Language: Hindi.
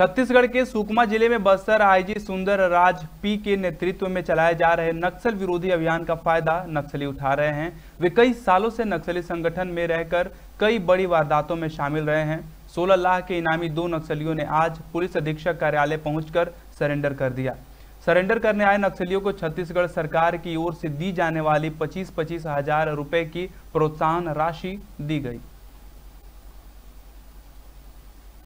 छत्तीसगढ़ के सुकमा जिले में बस्तर आईजी सुंदर राज पी के नेतृत्व में चलाए जा रहे नक्सल विरोधी अभियान का फायदा नक्सली उठा रहे हैं वे कई सालों से नक्सली संगठन में रहकर कई बड़ी वारदातों में शामिल रहे हैं सोलह लाख के इनामी दो नक्सलियों ने आज पुलिस अधीक्षक कार्यालय पहुंचकर सरेंडर कर दिया सरेंडर करने आए नक्सलियों को छत्तीसगढ़ सरकार की ओर से दी जाने वाली पच्चीस पच्चीस हजार रुपए की प्रोत्साहन राशि दी गई